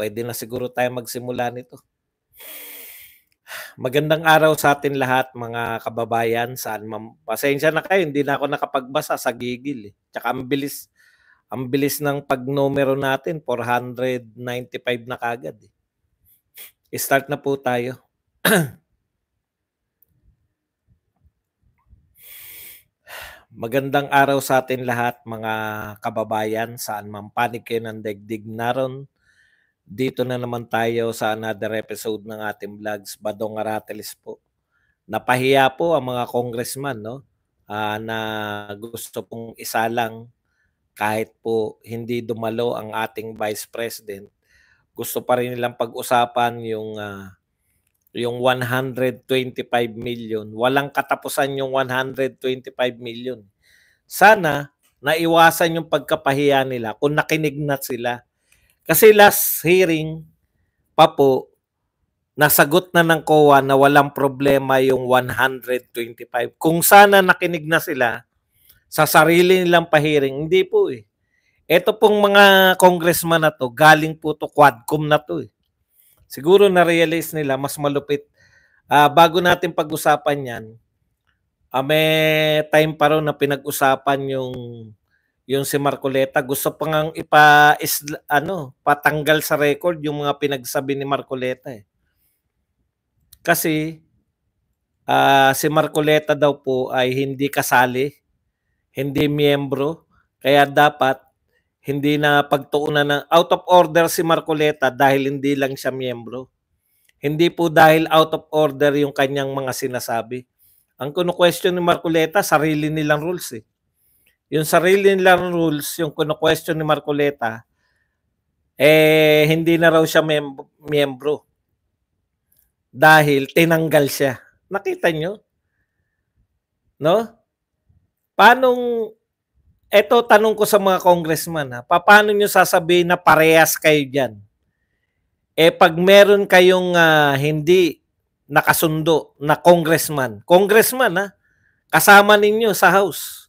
pwede na siguro tayo magsimula nito. Magandang araw sa atin lahat mga kababayan. Saan man, pasensya na kayo, hindi na ako nakapagbasa sa gigil. Eh. Tsaka ang bilis, ang bilis ng pagnumero natin, 495 na kagad. Eh. start na po tayo. Magandang araw sa atin lahat mga kababayan saan man panig kayo ng daigdig naron dito na naman tayo sa another episode ng ating vlogs, Badong Arateles po. Napahiya po ang mga congressman no? Uh, na gusto pong lang kahit po hindi dumalo ang ating vice president. Gusto pa rin nilang pag-usapan yung uh, yung 125 million. Walang katapusan yung 125 million. Sana naiwasan yung pagkapahiya nila kung nakinig na sila kasi last hearing pa po, nasagot na ng COA na walang problema yung 125. Kung sana nakinig na sila sa sarili nilang pahiring, hindi po eh. Ito pong mga congressman na to, galing po to Quadcom na to eh. Siguro na-realize nila, mas malupit. Uh, bago natin pag-usapan yan, uh, may time pa rin na pinag-usapan yung yung si Marcoleta, gusto pa ngang ipa, isla, ano, patanggal sa record yung mga pinagsabi ni Marcoleta. Eh. Kasi uh, si Marcoleta daw po ay hindi kasali, hindi miyembro, kaya dapat hindi na pagtuunan ng out of order si Marcoleta dahil hindi lang siya miyembro. Hindi po dahil out of order yung kanyang mga sinasabi. Ang kuno-question ni Marcoleta, sarili nilang rules eh yung sarili nilang rules, yung kuno-question ni Marcoleta, eh, hindi na raw siya mem- miyembro. Dahil tinanggal siya. Nakita nyo? No? Paanong, eto tanong ko sa mga congressman, ha? paano nyo sasabihin na parehas kayo dyan? Eh, pag meron kayong uh, hindi nakasundo na congressman, congressman ha, kasama ninyo sa house,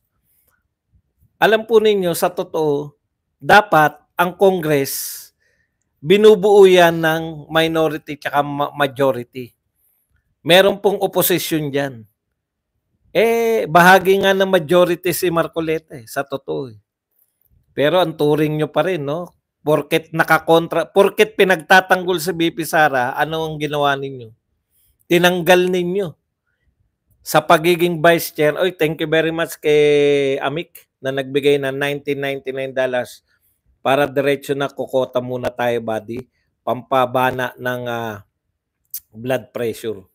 alam po ninyo, sa totoo, dapat ang Congress, binubuo yan ng minority at majority. Meron pong opposition dyan. Eh, bahagi nga ng majority si Marcoleta eh, sa totoo. Eh. Pero ang turing nyo pa rin, no? Porket nakakontra, porket pinagtatanggol si BP Sara, ano ang ginawa ninyo? Tinanggal ninyo sa pagiging vice chair. Oy, thank you very much kay Amik na nagbigay ng 1999 dollars para diretso na kokota muna tayo body pampabana ng uh, blood pressure.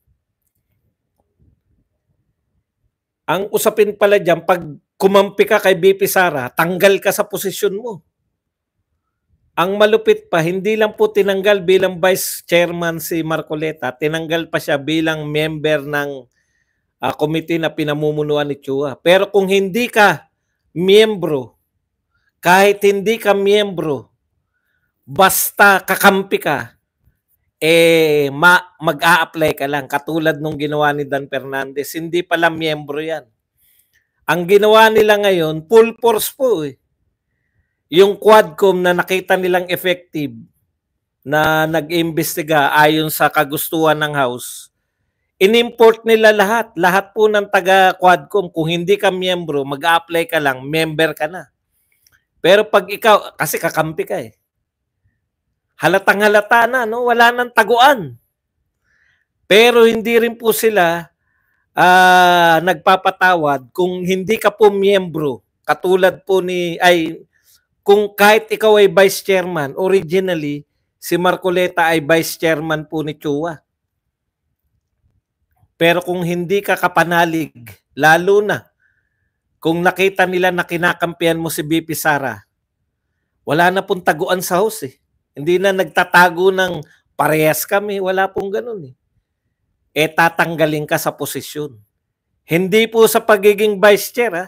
Ang usapin pala diyan pag kumampi ka kay BP Sara, tanggal ka sa posisyon mo. Ang malupit pa, hindi lang po tinanggal bilang vice chairman si Marcoleta, tinanggal pa siya bilang member ng uh, committee na pinamumunuan ni Chua. Pero kung hindi ka miyembro, kahit hindi ka miyembro, basta kakampi ka, eh ma- mag-a-apply ka lang. Katulad nung ginawa ni Dan Fernandez, hindi pala miyembro yan. Ang ginawa nila ngayon, full force po eh. Yung Quadcom na nakita nilang effective na nag-imbestiga ayon sa kagustuhan ng House, Inimport nila lahat. Lahat po ng taga Quadcom, kung hindi ka miyembro, mag-apply ka lang, member ka na. Pero pag ikaw, kasi kakampi ka eh. Halatang halata na, no? wala nang taguan. Pero hindi rin po sila uh, nagpapatawad kung hindi ka po miyembro. Katulad po ni, ay, kung kahit ikaw ay vice chairman, originally, si Marcoleta ay vice chairman po ni Chua. Pero kung hindi ka kapanalig, lalo na kung nakita nila na kinakampihan mo si BP Sara, wala na pong taguan sa house eh. Hindi na nagtatago ng parehas kami, wala pong ganun eh. Eh tatanggalin ka sa posisyon. Hindi po sa pagiging vice chair ha.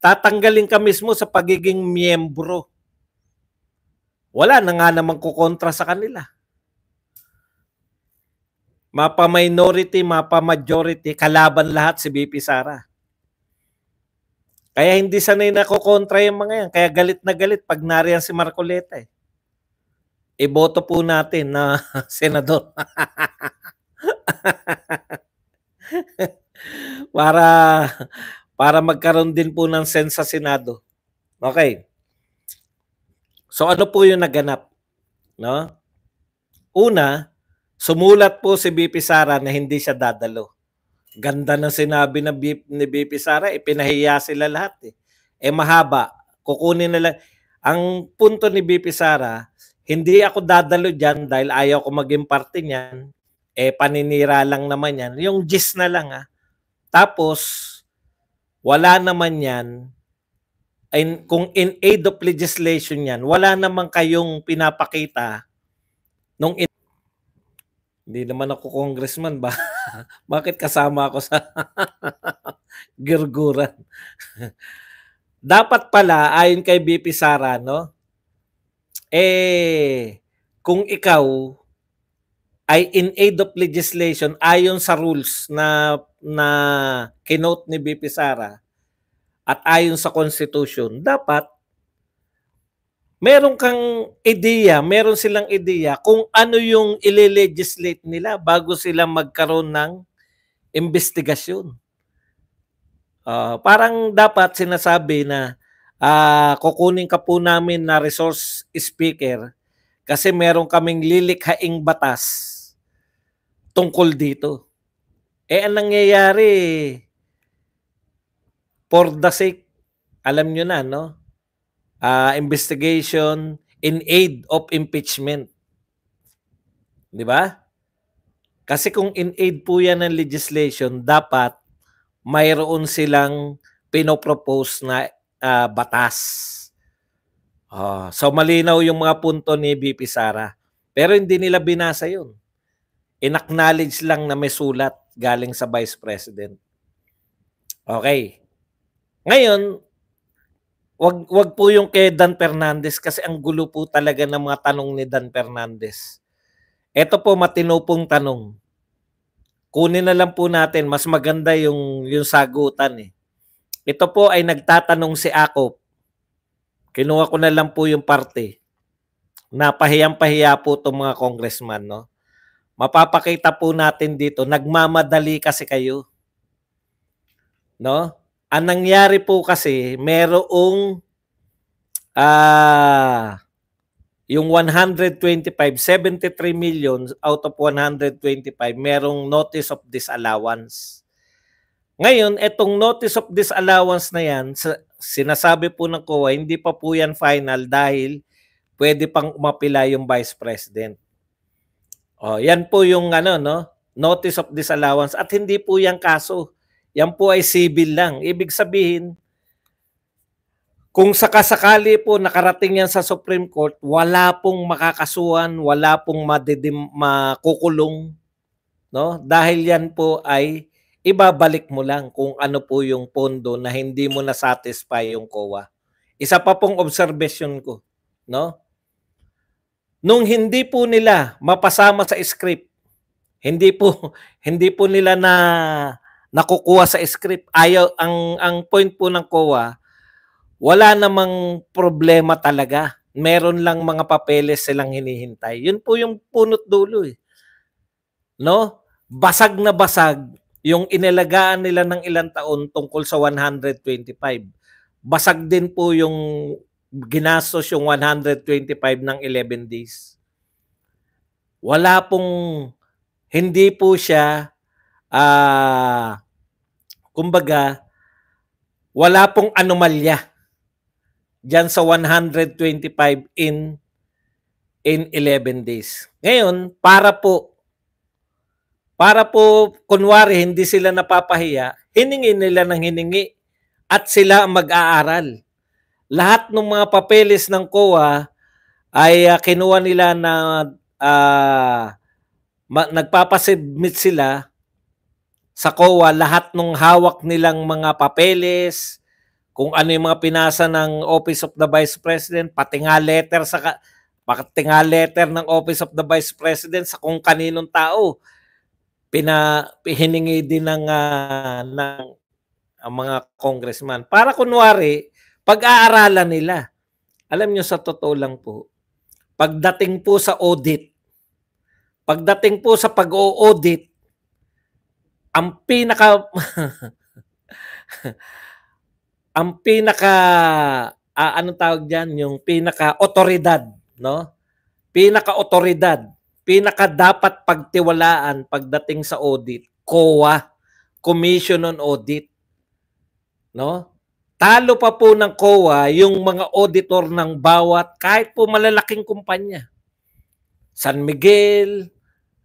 Tatanggalin ka mismo sa pagiging miyembro. Wala na nga namang kukontra sa kanila mapa-minority, mapa-majority, kalaban lahat si BP Sara. Kaya hindi sanay na kukontra yung mga yan. Kaya galit na galit pag nariyan si Marcoleta. Eh. Iboto po natin na senador. para para magkaroon din po ng sense sa Senado. Okay. So ano po yung naganap? No? Una, Sumulat po si BP Sara na hindi siya dadalo. Ganda ng sinabi ng BP, ni BP Sara, ipinahiya eh, sila lahat eh. Eh mahaba, kukunin nila. Ang punto ni BP Sara, hindi ako dadalo dyan dahil ayaw ko maging parte niyan. Eh paninira lang naman yan. Yung gist na lang ah. Tapos, wala naman yan. And kung in aid of legislation yan, wala naman kayong pinapakita nung in hindi naman ako congressman ba? Bakit kasama ako sa girguran? Dapat pala, ayon kay BP Sara, no? Eh, kung ikaw ay in aid of legislation ayon sa rules na na kinote ni BP Sara at ayon sa constitution, dapat meron kang ideya, meron silang ideya kung ano yung ile-legislate nila bago sila magkaroon ng investigasyon. Uh, parang dapat sinasabi na uh, kukunin ka po namin na resource speaker kasi meron kaming lilikhaing batas tungkol dito. Eh, ang nangyayari, for the sake, alam nyo na, no? uh, investigation in aid of impeachment. Di ba? Kasi kung in aid po yan ng legislation, dapat mayroon silang pinopropose na uh, batas. Uh, so malinaw yung mga punto ni BP Sara. Pero hindi nila binasa yun. Inacknowledge lang na may sulat galing sa Vice President. Okay. Ngayon, Wag wag po yung kay Dan Fernandez kasi ang gulo po talaga ng mga tanong ni Dan Fernandez. Ito po matinupong tanong. Kunin na lang po natin, mas maganda yung yung sagutan eh. Ito po ay nagtatanong si ako. Kinuha ko na lang po yung parte. Napahiyang-pahiya po itong mga congressman, no? Mapapakita po natin dito, nagmamadali kasi kayo. No? Ang nangyari po kasi, merong ah uh, yung 125 73 million out of 125 merong notice of disallowance. Ngayon, itong notice of disallowance na yan, sinasabi po ng COA, hindi pa po yan final dahil pwede pang umapila yung vice president. Oh, yan po yung ano no, notice of disallowance at hindi po yan kaso. Yan po ay civil lang. Ibig sabihin, kung sakasakali po nakarating yan sa Supreme Court, wala pong makakasuhan, wala pong madidim, makukulong. No? Dahil yan po ay ibabalik mo lang kung ano po yung pondo na hindi mo na-satisfy yung COA. Isa pa pong observation ko, no? Nung hindi po nila mapasama sa script, hindi po hindi po nila na nakukuha sa script. Ayaw, ang, ang point po ng COA, wala namang problema talaga. Meron lang mga papeles silang hinihintay. Yun po yung punot dulo eh. No? Basag na basag yung inalagaan nila ng ilang taon tungkol sa 125. Basag din po yung ginastos yung 125 ng 11 days. Wala pong, hindi po siya uh, kumbaga, wala pong anomalya dyan sa 125 in in 11 days. Ngayon, para po para po kunwari hindi sila napapahiya, hiningi nila ng hiningi at sila mag-aaral. Lahat ng mga papeles ng COA ay uh, kinuha nila na uh, ma- nagpapasubmit sila sa COA lahat ng hawak nilang mga papeles, kung ano yung mga pinasa ng Office of the Vice President, pati nga letter sa pati nga letter ng Office of the Vice President sa kung kaninong tao pina hiningi din ng uh, ng ang mga congressman para kunwari pag-aaralan nila. Alam niyo sa totoo lang po, pagdating po sa audit, pagdating po sa pag-audit, ang pinaka ang pinaka uh, anong tawag diyan yung pinaka otoridad no pinaka otoridad pinaka dapat pagtiwalaan pagdating sa audit COA Commission on Audit no talo pa po ng COA yung mga auditor ng bawat kahit po malalaking kumpanya San Miguel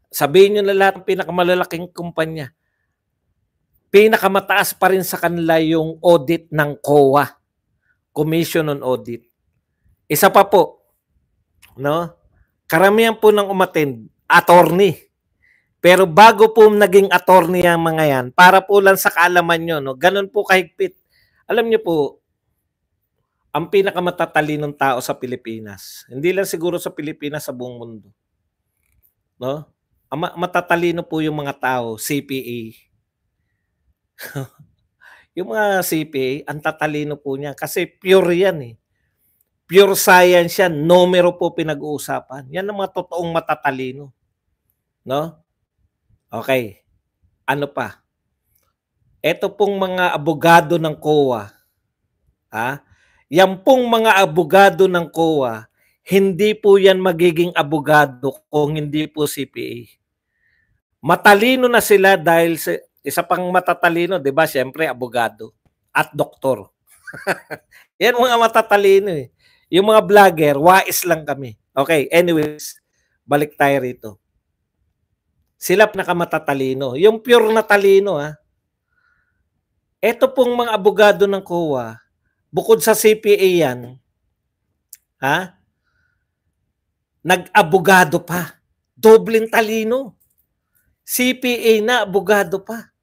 sabihin niyo na lahat ng pinakamalalaking kumpanya pinakamataas pa rin sa kanila yung audit ng COA, Commission on Audit. Isa pa po, no? Karamihan po ng umattend, attorney. Pero bago po naging attorney ang mga yan, para po lang sa kaalaman nyo, no? ganun po kahigpit. Alam nyo po, ang pinakamatatali ng tao sa Pilipinas, hindi lang siguro sa Pilipinas, sa buong mundo. No? Ang matatalino po yung mga tao, CPA, yung mga CPA, ang tatalino po niya. Kasi pure yan eh. Pure science yan. Numero po pinag-uusapan. Yan ang mga totoong matatalino. No? Okay. Ano pa? Ito pong mga abogado ng COA. Ha? Yan pong mga abogado ng COA, hindi po yan magiging abogado kung hindi po CPA. Matalino na sila dahil sa isa pang matatalino, 'di ba? Siyempre abogado at doktor. Yan mga matatalino eh. Yung mga vlogger, wais lang kami. Okay, anyways, balik tayo rito. Silap na kamatatalino. Yung pure na talino ha. Ah. Ito pong mga abogado ng COA, bukod sa CPA yan, ha? Nag-abogado pa. Dobling talino. CPA na, abogado pa.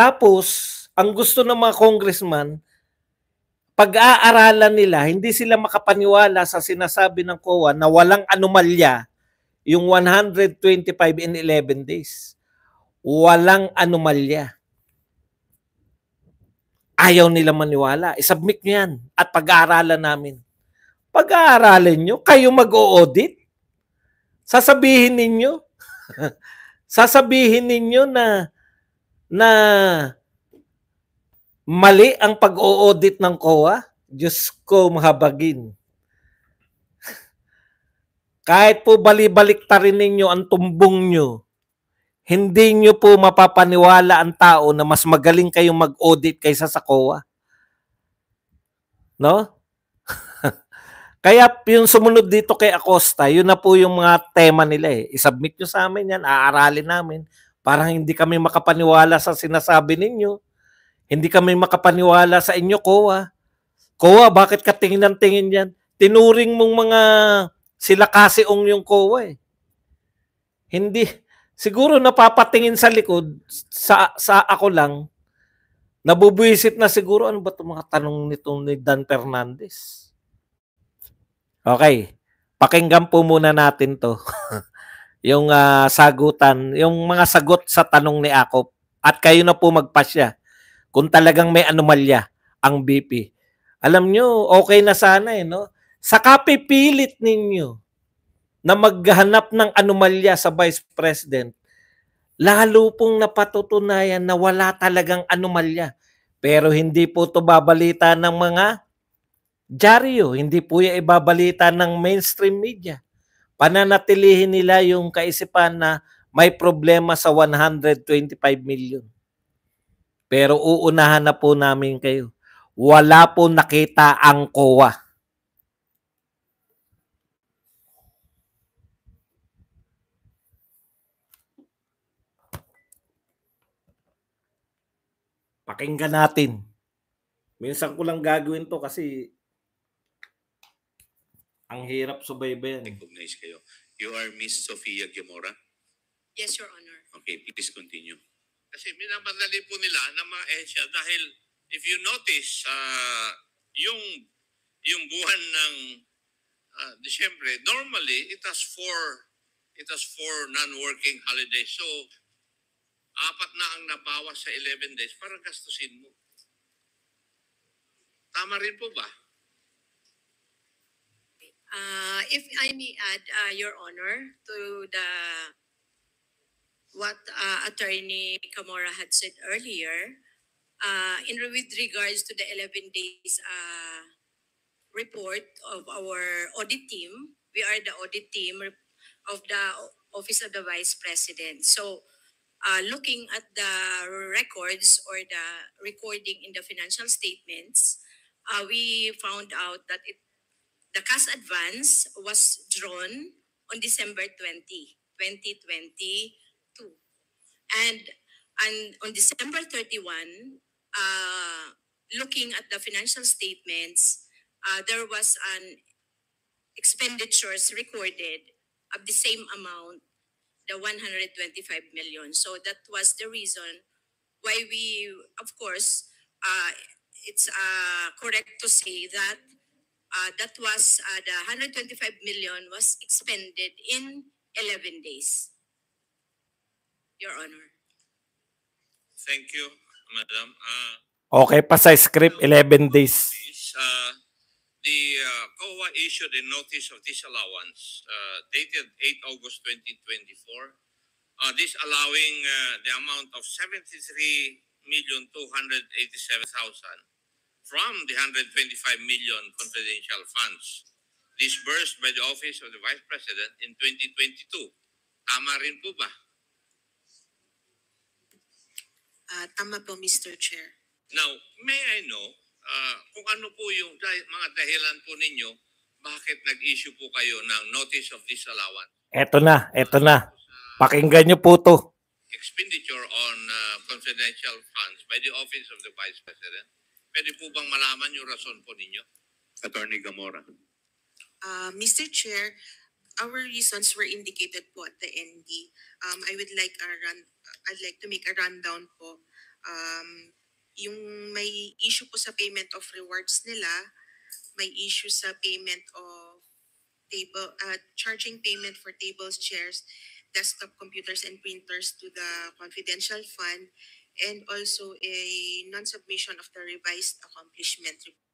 Tapos, ang gusto ng mga congressman, pag-aaralan nila, hindi sila makapaniwala sa sinasabi ng COA na walang anomalya yung 125 in 11 days. Walang anomalya. Ayaw nila maniwala. I-submit nyo yan at pag-aaralan namin. Pag-aaralan nyo, kayo mag-o-audit. Sasabihin ninyo, sasabihin ninyo na na mali ang pag audit ng COA, Diyos ko mahabagin. Kahit po balibalik ta rin ninyo ang tumbong nyo, hindi nyo po mapapaniwala ang tao na mas magaling kayong mag-audit kaysa sa COA. No? Kaya yung sumunod dito kay Acosta, yun na po yung mga tema nila eh. I-submit nyo sa amin yan, aaralin namin. Parang hindi kami makapaniwala sa sinasabi ninyo. Hindi kami makapaniwala sa inyo, Koa. Koa, bakit ka tingin ng tingin yan? Tinuring mong mga sila kasi ong yung Koa eh. Hindi. Siguro napapatingin sa likod, sa, sa ako lang, nabubuisit na siguro ano ba itong mga tanong nito ni Dan Fernandez. Okay. Pakinggan po muna natin to. yung uh, sagutan, yung mga sagot sa tanong ni Akop at kayo na po magpasya kung talagang may anomalya ang BP. Alam nyo, okay na sana eh, no? Saka pipilit ninyo na maghanap ng anomalya sa Vice President, lalo pong napatutunayan na wala talagang anomalya. Pero hindi po to babalita ng mga dyaryo, hindi po yung ibabalita ng mainstream media pananatilihin nila yung kaisipan na may problema sa 125 million. Pero uunahan na po namin kayo. Wala po nakita ang COA. Pakinggan natin. Minsan ko lang gagawin to kasi ang hirap subaybayan. Eh. Recognize kayo. You are Miss Sofia Gemora? Yes, Your Honor. Okay, please continue. Kasi minamadali po nila ng mga ehensya dahil if you notice, uh, yung, yung buwan ng uh, Disyembre, normally it has four it has four non-working holidays. So, apat na ang nabawas sa 11 days para gastusin mo. Tama rin po ba? Uh, if I may add, uh, Your Honor, to the what uh, Attorney Kamora had said earlier, uh, in with regards to the 11 days uh, report of our audit team, we are the audit team of the Office of the Vice President. So, uh, looking at the records or the recording in the financial statements, we found out that it the cash advance was drawn on December 20, 2022. And, and on December 31, uh, looking at the financial statements, uh, there was an expenditures recorded of the same amount, the 125 million. So that was the reason why we, of course, uh, it's uh, correct to say that uh, that was uh, the 125 million was expended in 11 days. Your Honor. Thank you, Madam. Uh, okay, pa sa script, 11 days. Uh, the uh, COA issued a notice of disallowance uh, dated 8 August 2024. Uh, this allowing uh, the amount of 73,287,000 from the 125 million confidential funds disbursed by the Office of the Vice President in 2022. Tama rin po ba? Uh, tama po, Mr. Chair. Now, may I know uh, kung ano po yung dah- mga dahilan po ninyo bakit nag-issue po kayo ng notice of disallowance? Eto na, eto na. Pakinggan niyo po to. Expenditure on uh, confidential funds by the Office of the Vice President Pwede po bang malaman yung rason po ninyo? Attorney Gamora. Uh, Mr. Chair, our reasons were indicated po at the ND. Um, I would like a run, I'd like to make a rundown po. Um, yung may issue po sa payment of rewards nila, may issue sa payment of table, uh, charging payment for tables, chairs, desktop computers and printers to the confidential fund, and also a non-submission of the revised accomplishment report.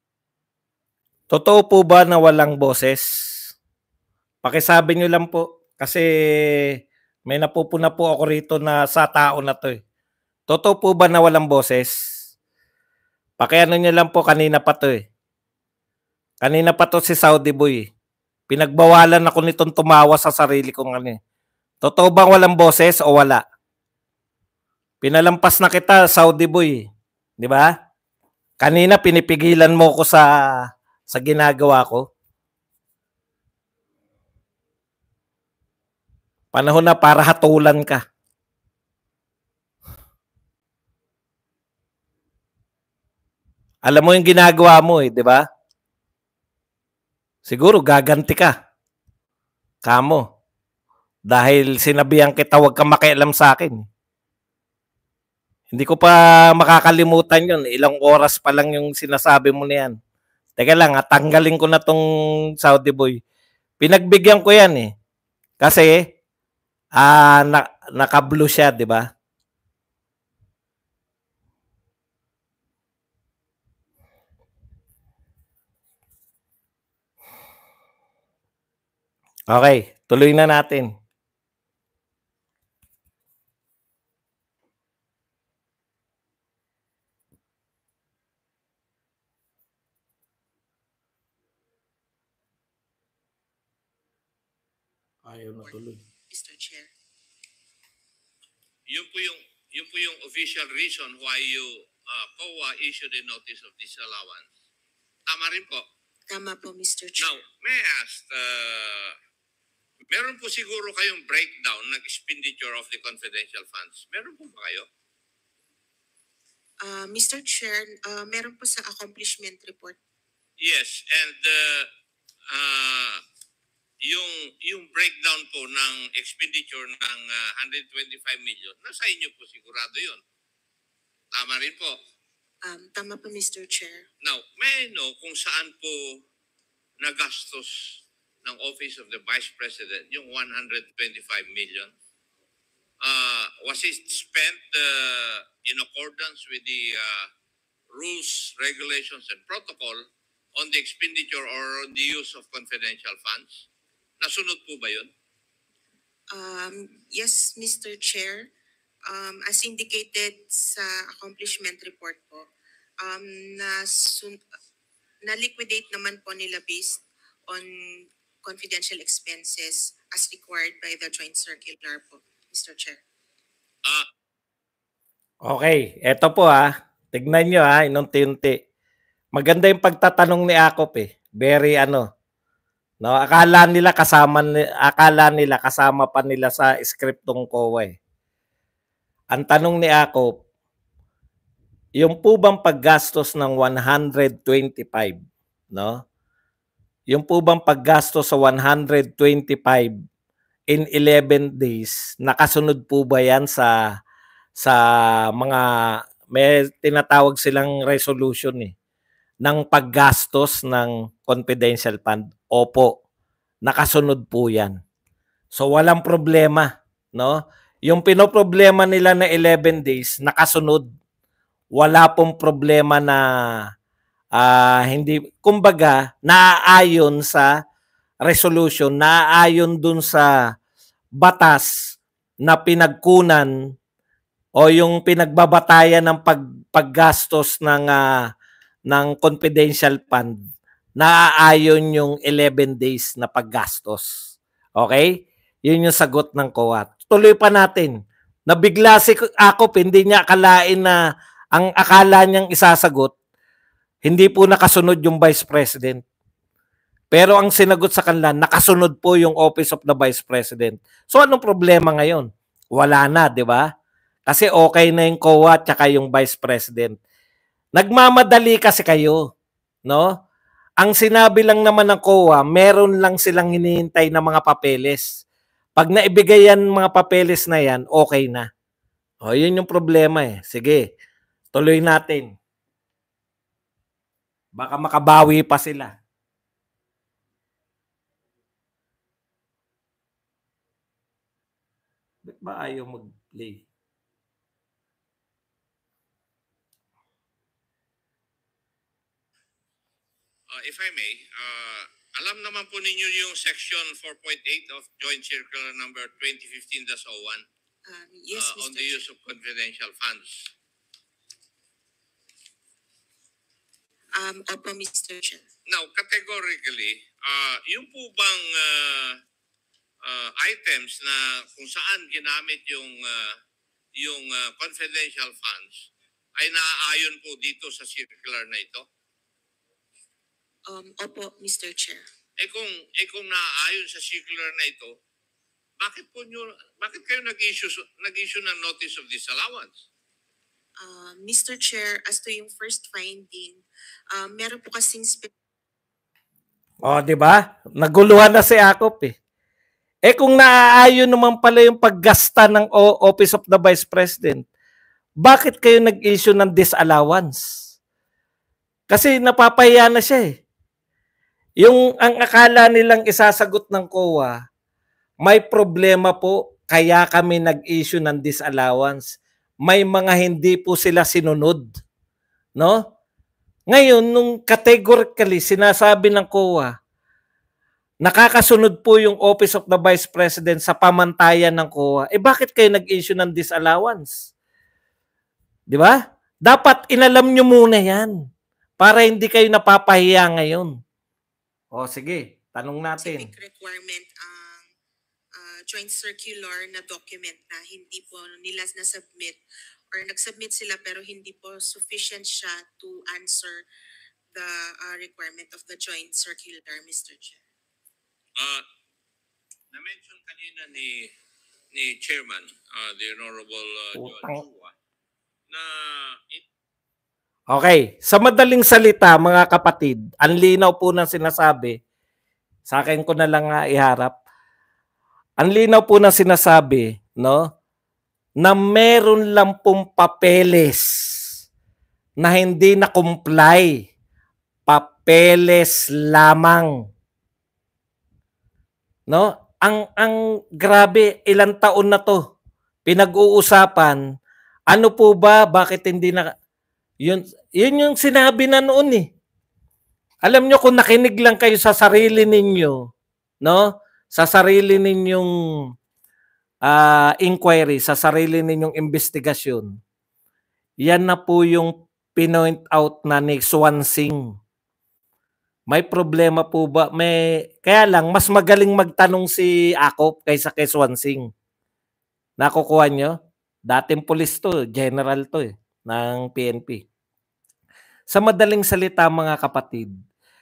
Totoo po ba na walang boses? Pakisabi nyo lang po kasi may napupuna po ako rito na sa tao na to eh. Totoo po ba na walang boses? Pakiano nyo lang po kanina pa to eh. Kanina pa to si Saudi Boy eh. Pinagbawalan ako nitong tumawa sa sarili ko ngayon. Eh. Totoo bang walang boses o wala? Pinalampas na kita, Saudi boy. 'Di ba? Kanina pinipigilan mo ko sa sa ginagawa ko. Panahon na para hatulan ka. Alam mo yung ginagawa mo eh, 'di ba? Siguro gaganti ka. Kamo. Dahil sinabihan kita, huwag kang makialam sa akin. Hindi ko pa makakalimutan yon. Ilang oras pa lang yung sinasabi mo na yan. Teka lang, ah, tanggalin ko na tong Saudi boy. Pinagbigyan ko yan eh. Kasi, ah, na, naka-blue siya, di ba? Okay, tuloy na natin. ayaw na tuloy. Mr. Chair. Yun po yung, yun po yung official reason why you, uh, POA issued a notice of disallowance. Tama rin po. Tama po, Mr. Chair. Now, may I ask, uh, meron po siguro kayong breakdown ng expenditure of the confidential funds. Meron po ba kayo? Uh, Mr. Chair, uh, meron po sa accomplishment report. Yes, and uh, uh, yung yung breakdown po ng expenditure ng uh, ah, 125 million, nasa inyo po sigurado yon. Tama rin po. Um, tama po, Mr. Chair. Now, may no kung saan po nagastos ng Office of the Vice President yung 125 million? Uh, was it spent uh, in accordance with the uh, rules, regulations, and protocol on the expenditure or on the use of confidential funds? Nasunod po ba yun? Um, yes, Mr. Chair. Um, as indicated sa accomplishment report po, um, nasun- na-liquidate naman po nila based on confidential expenses as required by the joint circular po, Mr. Chair. Ah, Okay, eto po ha. Ah. Tignan nyo ha, ah, inunti-unti. Maganda yung pagtatanong ni Akop eh. Very ano, No, akala nila kasama akala nila kasama pa nila sa scriptong ng Eh. Ang tanong ni Akop, yung po bang paggastos ng 125, no? Yung po bang paggastos sa 125 in 11 days, nakasunod po ba 'yan sa sa mga may tinatawag silang resolution eh ng paggastos ng confidential fund? Opo, nakasunod po yan. So walang problema, no? Yung pinoproblema nila na 11 days, nakasunod. Wala pong problema na uh, hindi, kumbaga, naaayon sa resolution, naaayon dun sa batas na pinagkunan o yung pinagbabatayan ng pag, paggastos ng uh, ng confidential fund na ayon yung 11 days na paggastos. Okay? Yun yung sagot ng COAT. Tuloy pa natin. Nabigla si ako hindi niya akalain na ang akala niyang isasagot, hindi po nakasunod yung Vice President. Pero ang sinagot sa kanila, nakasunod po yung Office of the Vice President. So anong problema ngayon? Wala na, di ba? Kasi okay na yung COA at yung Vice President. Nagmamadali kasi kayo, no? Ang sinabi lang naman ng COA, meron lang silang hinihintay na mga papeles. Pag naibigay yan mga papeles na yan, okay na. O, oh, yun yung problema eh. Sige, tuloy natin. Baka makabawi pa sila. Ba't ba ayaw mag-play? uh, if I may, uh, alam naman po ninyo yung section 4.8 of Joint Circular number 2015-01 um, yes, uh, on Mr. the use of confidential funds. Um, opo, Mr. Chair. Now, categorically, uh, yung po bang uh, uh, items na kung saan ginamit yung uh, yung uh, confidential funds ay naaayon po dito sa circular na ito? Um, opo, Mr. Chair. Eh kung, eh kung naaayon sa circular na ito, bakit po nyo, bakit kayo nag-issue nag -issue ng notice of disallowance? Uh, Mr. Chair, as to yung first finding, uh, meron po kasing... oh, di ba? Naguluhan na si Akop eh. Eh kung naaayon naman pala yung paggasta ng o Office of the Vice President, bakit kayo nag-issue ng disallowance? Kasi napapahiya na siya eh. Yung ang akala nilang isasagot ng COA, may problema po kaya kami nag-issue ng disallowance. May mga hindi po sila sinunod. No? Ngayon, nung categorically sinasabi ng COA, nakakasunod po yung Office of the Vice President sa pamantayan ng COA. Eh bakit kayo nag-issue ng disallowance? Di ba? Dapat inalam nyo muna yan para hindi kayo napapahiya ngayon. O sige, tanong natin. Specific requirement ang uh, joint circular na document na hindi po nila na-submit or nag-submit sila pero hindi po sufficient siya to answer the uh, requirement of the joint circular, Mr. Chair. Uh, na-mention kanina ni ni Chairman, uh, the Honorable uh, John Chua, na it Okay, sa madaling salita mga kapatid, ang linaw po ng sinasabi, sa akin ko na lang nga iharap, ang linaw po ng sinasabi, no, na meron lang pong papeles na hindi na comply, papeles lamang. No? Ang ang grabe, ilang taon na 'to pinag-uusapan. Ano po ba bakit hindi na yun, yun yung sinabi na noon eh. Alam nyo kung nakinig lang kayo sa sarili ninyo, no? Sa sarili ninyong uh, inquiry, sa sarili ninyong investigasyon, yan na po yung pinoint out na ni Swan Singh. May problema po ba? May kaya lang mas magaling magtanong si Akop kaysa kay Swansing. Nakukuha nyo? Dating pulis to, general to eh ng PNP. Sa madaling salita mga kapatid,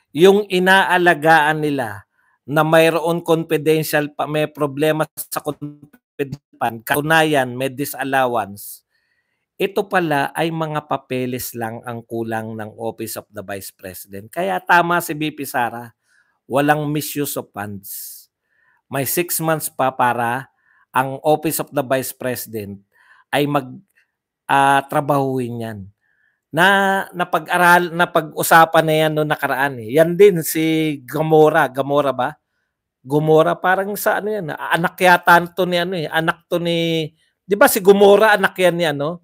yung inaalagaan nila na mayroon confidential pa may problema sa confidential katunayan may disallowance ito pala ay mga papeles lang ang kulang ng Office of the Vice President. Kaya tama si BP Sara, walang misuse of funds. May six months pa para ang Office of the Vice President ay mag uh, ah, trabahuin yan. Na napag-aral, napag-usapan na yan noong nakaraan. Eh. Yan din si Gamora. Gamora ba? Gomora parang sa ano yan, ah, anak yata to ni ano eh, anak to ni 'di ba si Gomora anak yan ni ano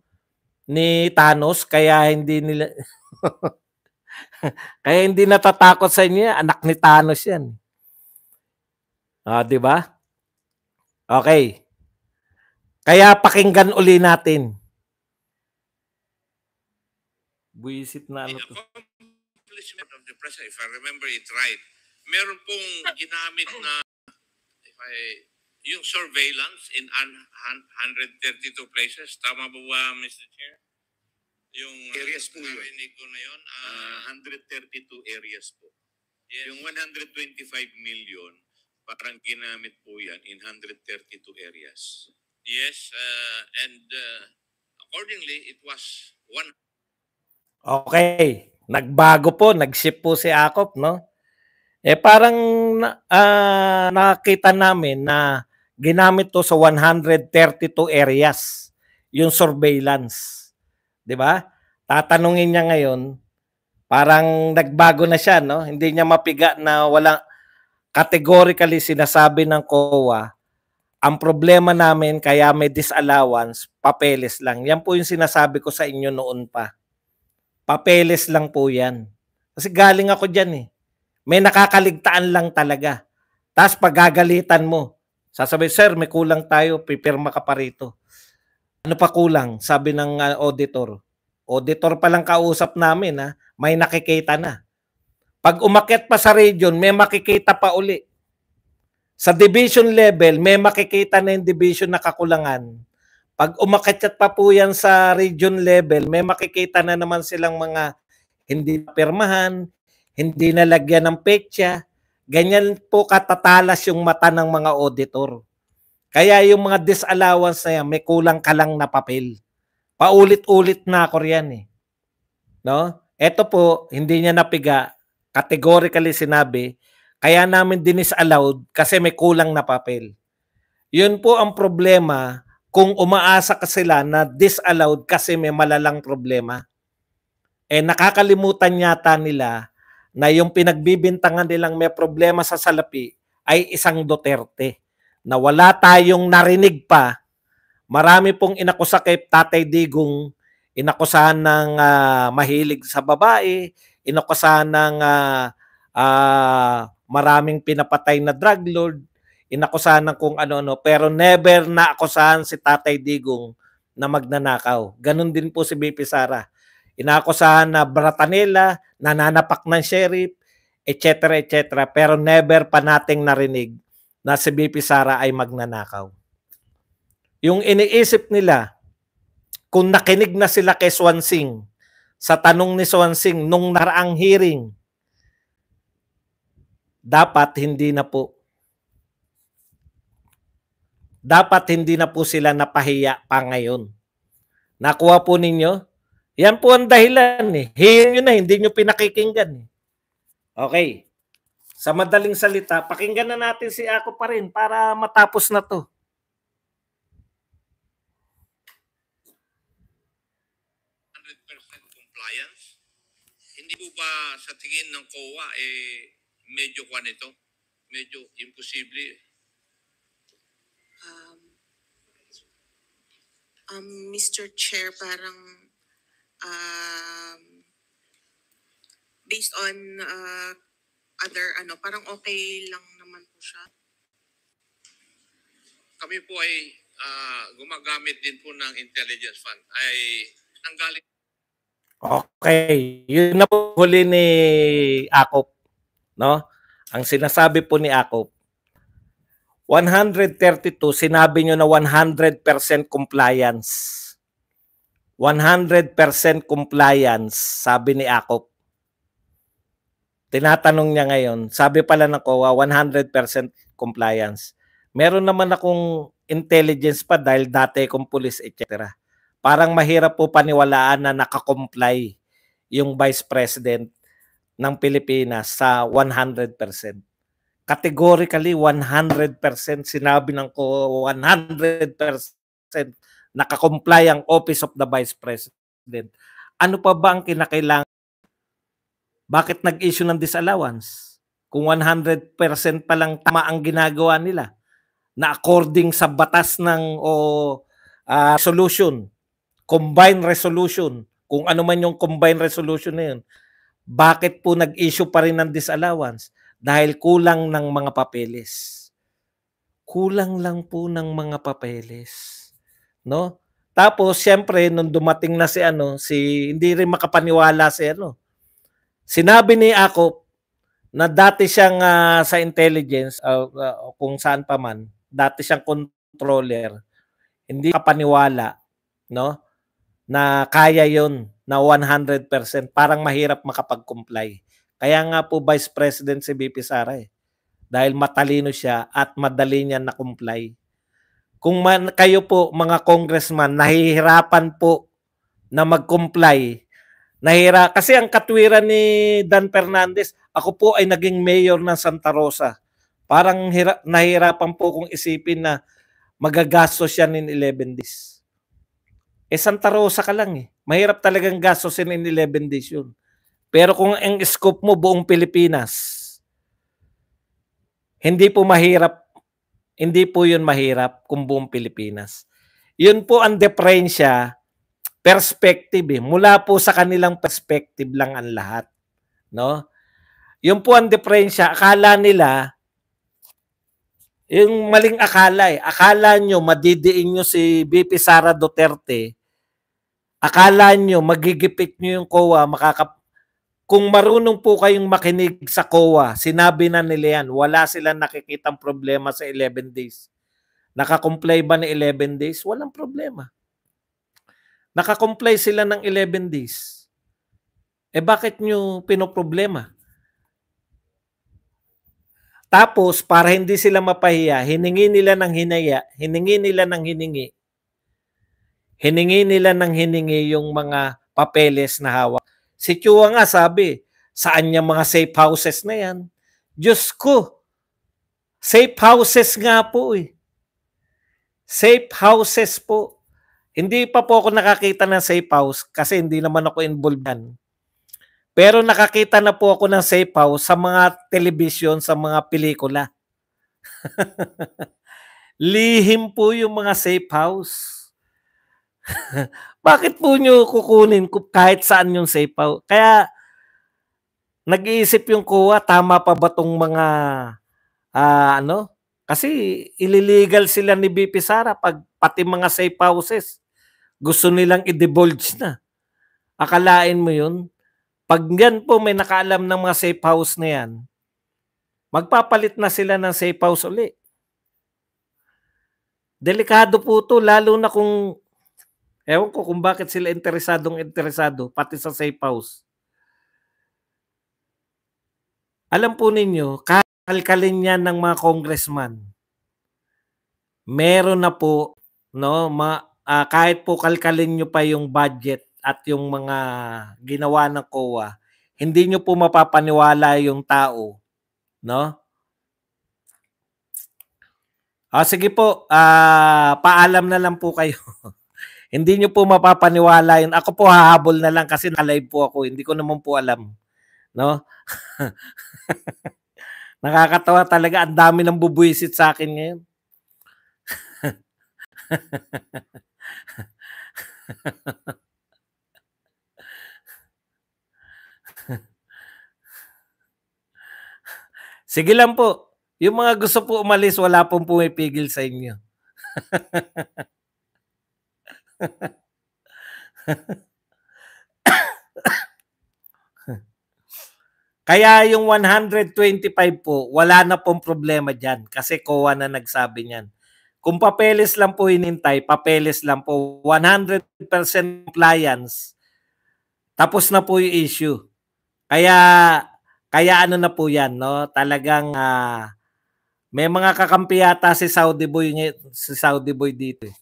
ni Thanos kaya hindi nila kaya hindi natatakot sa inyo anak ni Thanos yan. Ah, 'di ba? Okay. Kaya pakinggan uli natin Buisit na ano to. Accomplishment of the president, if I remember it right, meron pong ginamit na if I, yung surveillance in 132 places. Tama ba ba, Mr. Chair? Yung uh, areas po yun. ko na yun. Uh, ah. 132 ah, areas po. Yes. Yung 125 million, parang ginamit po yan in 132 areas. Yes, uh, and uh, accordingly, it was one Okay, nagbago po, nag-shift po si Akop, no? Eh parang uh, ah, nakita namin na ginamit to sa 132 areas yung surveillance. 'Di ba? Tatanungin niya ngayon, parang nagbago na siya, no? Hindi niya mapiga na walang categorically sinasabi ng COA ang problema namin kaya may disallowance, papeles lang. Yan po yung sinasabi ko sa inyo noon pa. Papeles lang po yan. Kasi galing ako dyan eh. May nakakaligtaan lang talaga. Tapos pagagalitan mo, sasabi, sir, may kulang tayo, pipirma ka pa rito. Ano pa kulang? Sabi ng ah, auditor. Auditor pa lang kausap namin, ha? Ah. may nakikita na. Pag umakyat pa sa region, may makikita pa uli. Sa division level, may makikita na yung division na kakulangan pag umakyat pa po yan sa region level, may makikita na naman silang mga hindi permahan, hindi nalagyan ng petsa. Ganyan po katatalas yung mata ng mga auditor. Kaya yung mga disallowance na yan, may kulang ka lang na papel. Paulit-ulit na ako riyan eh. No? Ito po, hindi niya napiga. Categorically sinabi, kaya namin dinisallowed kasi may kulang na papel. Yun po ang problema kung umaasa ka sila na disallowed kasi may malalang problema. Eh nakakalimutan yata nila na yung pinagbibintangan nilang may problema sa salapi ay isang Duterte na wala tayong narinig pa. Marami pong inakusakip Tatay Digong, inakusahan ng uh, mahilig sa babae, inakusahan ng uh, uh, maraming pinapatay na drug lord, inakusahan ng kung ano-ano, pero never naakusahan si Tatay Digong na magnanakaw. Ganon din po si BP Sara. Inakusahan na bratanela, nananapak ng sheriff, etc. etc. Pero never pa nating narinig na si BP Sara ay magnanakaw. Yung iniisip nila, kung nakinig na sila kay Swansing, sa tanong ni Swansing nung naraang hearing, dapat hindi na po dapat hindi na po sila napahiya pa ngayon. Nakuha po ninyo? Yan po ang dahilan eh. Hiyan nyo na, hindi nyo pinakikinggan eh. Okay. Sa madaling salita, pakinggan na natin si Ako pa rin para matapos na to. compliance. Hindi po ba sa tingin ng COA eh medyo kwan ito? Medyo imposible Um, Mr. Chair, parang um, based on uh, other ano, parang okay lang naman po siya. Kami po ay uh, gumagamit din po ng intelligence fund. Ay nanggaling Okay, yun na po huli ni Akop, no? Ang sinasabi po ni Akop, 132, sinabi nyo na 100% compliance. 100% compliance, sabi ni Akop. Tinatanong niya ngayon, sabi pala ng COA, 100% compliance. Meron naman akong intelligence pa dahil dati kong pulis, etc. Parang mahirap po paniwalaan na nakakomply yung Vice President ng Pilipinas sa 100% categorically 100% sinabi ng ko 100% nakakomply ang Office of the Vice President. Ano pa ba ang kinakailangan? Bakit nag-issue ng disallowance? Kung 100% pa lang tama ang ginagawa nila na according sa batas ng o uh, resolution, combined resolution, kung ano man yung combined resolution na yun, bakit po nag-issue pa rin ng disallowance? dahil kulang ng mga papeles. Kulang lang po ng mga papeles, no? Tapos siyempre nung dumating na si ano, si hindi rin makapaniwala si ano. Sinabi ni ako na dati siyang uh, sa intelligence uh, uh, kung saan pa man, dati siyang controller. Hindi kapaniwala, no? Na kaya 'yon na 100%, parang mahirap makapag-comply. Kaya nga po Vice President si VP Sara eh. Dahil matalino siya at madali niya na-comply. Kung man, kayo po mga congressman nahihirapan po na mag-comply, nahira kasi ang katwiran ni Dan Fernandez, ako po ay naging mayor ng Santa Rosa. Parang hira, nahirapan po kung isipin na magagastos yan in 11 days. Eh Santa Rosa ka lang eh. Mahirap talagang gastosin in 11 days yun. Pero kung ang scope mo buong Pilipinas, hindi po mahirap, hindi po yun mahirap kung buong Pilipinas. Yun po ang diferensya, perspective. Eh. Mula po sa kanilang perspective lang ang lahat. No? Yun po ang diferensya. Akala nila, yung maling akala eh. Akala nyo, madidiin nyo si BP Sara Duterte. Akala nyo, magigipit nyo yung COA, makakap kung marunong po kayong makinig sa COA, sinabi na nila yan, wala silang nakikitang problema sa 11 days. Nakakomply ba ni 11 days? Walang problema. Nakakomply sila ng 11 days. Eh bakit nyo pinoproblema? Tapos, para hindi sila mapahiya, hiningi nila ng hinaya, hiningi nila ng hiningi, hiningi nila ng hiningi yung mga papeles na hawak. Si Chua nga sabi, saan niya mga safe houses na yan? Diyos ko, safe houses nga po eh. Safe houses po. Hindi pa po ako nakakita ng safe house kasi hindi naman ako involved yan. Pero nakakita na po ako ng safe house sa mga television, sa mga pelikula. Lihim po yung mga safe house. Bakit po nyo kukunin kahit saan yung sapaw? Kaya nag-iisip yung kuha, tama pa ba tong mga uh, ano? Kasi ililigal sila ni BP Sara pag pati mga safe houses. Gusto nilang i-divulge na. Akalain mo yun? Pag yan po may nakaalam ng mga safe house na yan, magpapalit na sila ng safe house uli. Delikado po to, lalo na kung Ewan ko kung bakit sila interesadong interesado, pati sa safe house. Alam po ninyo, kakalkalin yan ng mga congressman. Meron na po, no, ma, uh, kahit po kalkalin nyo pa yung budget at yung mga ginawa ng COA, hindi nyo po mapapaniwala yung tao, no? Ah, sige po, uh, paalam na lang po kayo. Hindi nyo po mapapaniwala yun. Ako po hahabol na lang kasi na-live po ako. Hindi ko naman po alam. No? Nakakatawa talaga. Ang dami ng bubuisit sa akin ngayon. Sige lang po. Yung mga gusto po umalis, wala pong pumipigil sa inyo. Kaya yung 125 po, wala na pong problema dyan kasi COA na nagsabi niyan. Kung papeles lang po hinintay, papeles lang po. 100% compliance, tapos na po yung issue. Kaya, kaya ano na po yan, no? Talagang uh, may mga kakampi si Saudi Boy, si Saudi Boy dito. Eh.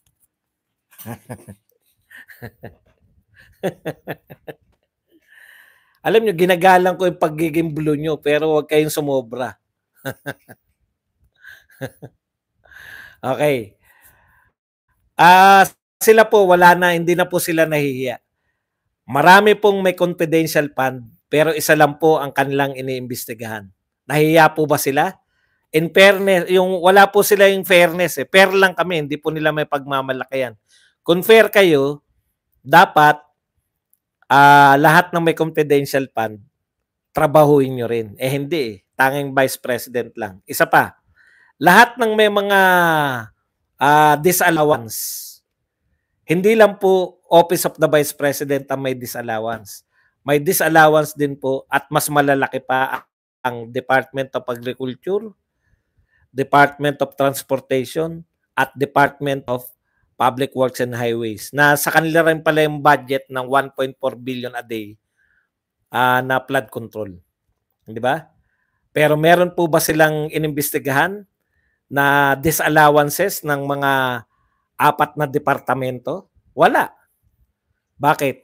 Alam nyo, ginagalang ko yung pagiging blue nyo, pero huwag kayong sumobra. okay. Ah, uh, sila po wala na, hindi na po sila nahihiya. Marami pong may confidential fund, pero isa lang po ang kanilang iniimbestigahan. Nahihiya po ba sila? In fairness, yung wala po sila yung fairness eh. pair lang kami, hindi po nila may pagmamalakihan. Kung fair kayo, dapat uh, lahat ng may confidential fund, trabahuin nyo rin. Eh hindi eh. Tanging vice president lang. Isa pa, lahat ng may mga uh, disallowance, hindi lang po Office of the Vice President ang may disallowance. May disallowance din po at mas malalaki pa ang Department of Agriculture, Department of Transportation, at Department of Public Works and Highways na sa kanila rin pala yung budget ng 1.4 billion a day uh, na flood control. Di ba? Pero meron po ba silang inimbestigahan na disallowances ng mga apat na departamento? Wala. Bakit?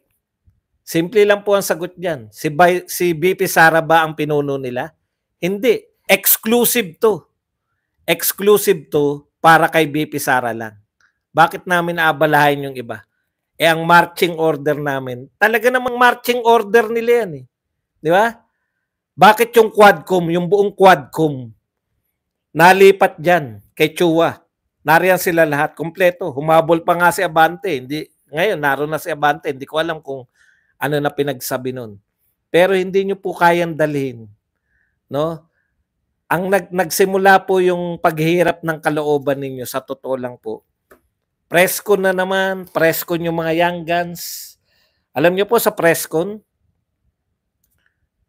Simple lang po ang sagot diyan. Si, By, si BP Sara ba ang pinuno nila? Hindi. Exclusive to. Exclusive to para kay BP Sara lang. Bakit namin aabalahin yung iba? Eh ang marching order namin, talaga namang marching order nila yan eh. Di ba? Bakit yung Quadcom, yung buong Quadcom, nalipat dyan kay Chua? Nariyan sila lahat, kompleto. Humabol pa nga si Abante. Hindi, ngayon, naroon na si Abante. Hindi ko alam kung ano na pinagsabi nun. Pero hindi nyo po kayang dalhin. No? Ang nag, nagsimula po yung paghihirap ng kalooban ninyo, sa totoo lang po, Prescon na naman. Prescon yung mga young guns. Alam niyo po sa Prescon,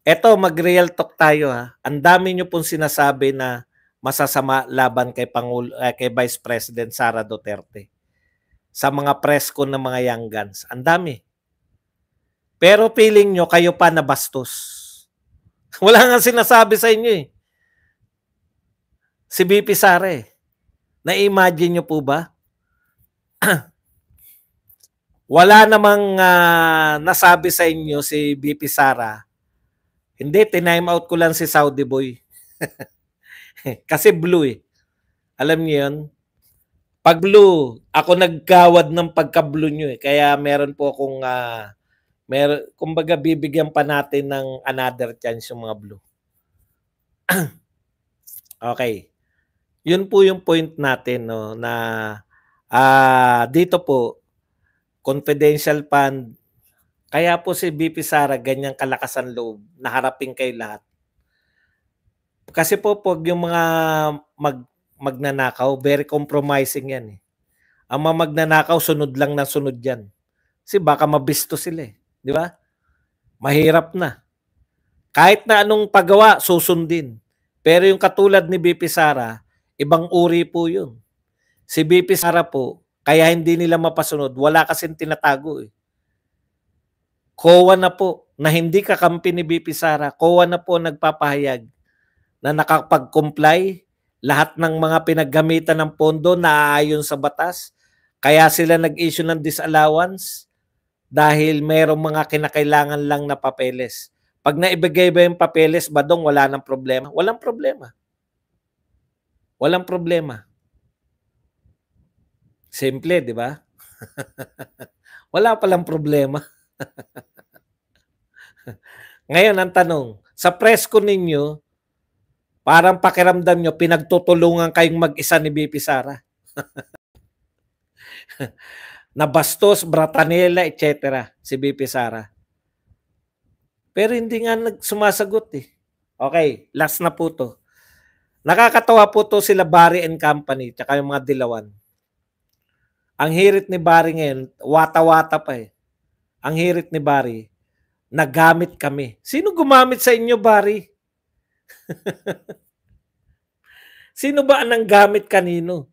eto mag-real talk tayo ha. Ang dami niyo pong sinasabi na masasama laban kay, Pangulo, eh, kay Vice President Sara Duterte sa mga Prescon ng mga young guns. Ang dami. Pero feeling niyo kayo pa na bastos. Wala nang sinasabi sa inyo eh. Si BP Sara eh. Na-imagine niyo po ba wala namang uh, nasabi sa inyo si BP Sara. Hindi, tinime out ko lang si Saudi Boy. Kasi blue eh. Alam niyo yun? Pag blue, ako nagkawad ng pagka-blue nyo eh. Kaya meron po akong, uh, mer kumbaga bibigyan pa natin ng another chance yung mga blue. okay. Yun po yung point natin no, na Ah, dito po confidential fund kaya po si BP Sara ganyan kalakas ang loob, na harapin kay lahat. Kasi po pag yung mga mag magnanakaw, very compromising yan eh. Ang mga magnanakaw, sunod lang na sunod yan. Kasi baka mabisto sila eh. Di ba? Mahirap na. Kahit na anong paggawa, susundin. Pero yung katulad ni BP Sara, ibang uri po yun. Si BP Sara po, kaya hindi nila mapasunod, wala kasing tinatago eh. COA na po, na hindi kakampi ni BP Sara, COA na po nagpapahayag na nakapag-comply lahat ng mga pinaggamitan ng pondo na ayon sa batas. Kaya sila nag-issue ng disallowance dahil mayroong mga kinakailangan lang na papeles. Pag naibigay ba yung papeles, badong wala ng problema? Walang problema. Walang problema. Simple, di ba? Wala palang problema. Ngayon, ang tanong, sa presko ninyo, parang pakiramdam nyo, pinagtutulungan kayong mag-isa ni BP Sara. Nabastos, Bratanela, etc. si BP Sara. Pero hindi nga nagsumasagot eh. Okay, last na po to. Nakakatawa po to sila Barry and Company, tsaka yung mga Dilawan. Ang hirit ni Barry ngayon, wata-wata pa eh. Ang hirit ni Barry, nagamit kami. Sino gumamit sa inyo, Barry? Sino ba ang gamit kanino?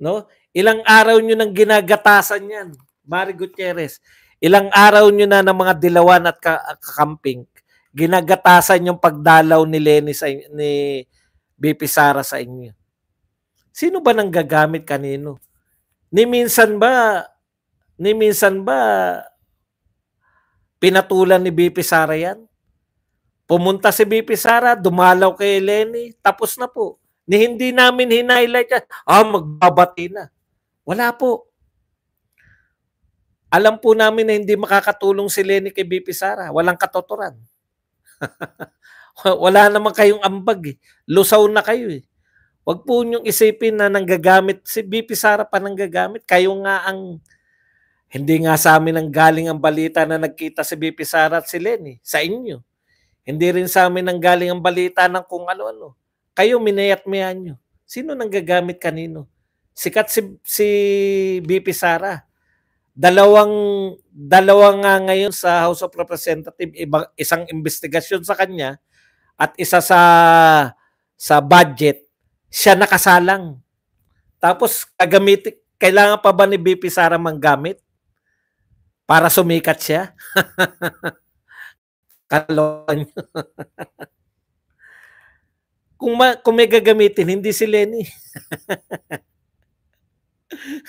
No? Ilang araw nyo nang ginagatasan yan, Barry Gutierrez. Ilang araw nyo na ng mga dilawan at kakamping, ginagatasan yung pagdalaw ni Lenny sa, ni BP Sara sa inyo. Sino ba nang gagamit kanino? Ni minsan ba ni minsan ba pinatulan ni BP Sara yan? Pumunta si BP Sara, dumalaw kay Eleni, tapos na po. Ni hindi namin hinighlight yan. Ah, magbabati na. Wala po. Alam po namin na hindi makakatulong si Lenny kay BP Sara. Walang katotoran. Wala naman kayong ambag eh. Lusaw na kayo eh. Huwag po niyong isipin na nanggagamit, si BP Sara pa nanggagamit. Kayo nga ang, hindi nga sa amin ang galing ang balita na nagkita si BP Sara at si Lenny, sa inyo. Hindi rin sa amin ang galing ang balita ng kung ano-ano. Kayo minayat-mayan nyo. Sino nanggagamit kanino? Sikat si, si BP Sara. Dalawang, dalawang nga ngayon sa House of Representatives, isang investigasyon sa kanya at isa sa sa budget siya nakasalang. Tapos gagamit kailangan pa ba ni BP Sara manggamit para sumikat siya? Kalokan kung, ma, kung may gagamitin, hindi si Lenny.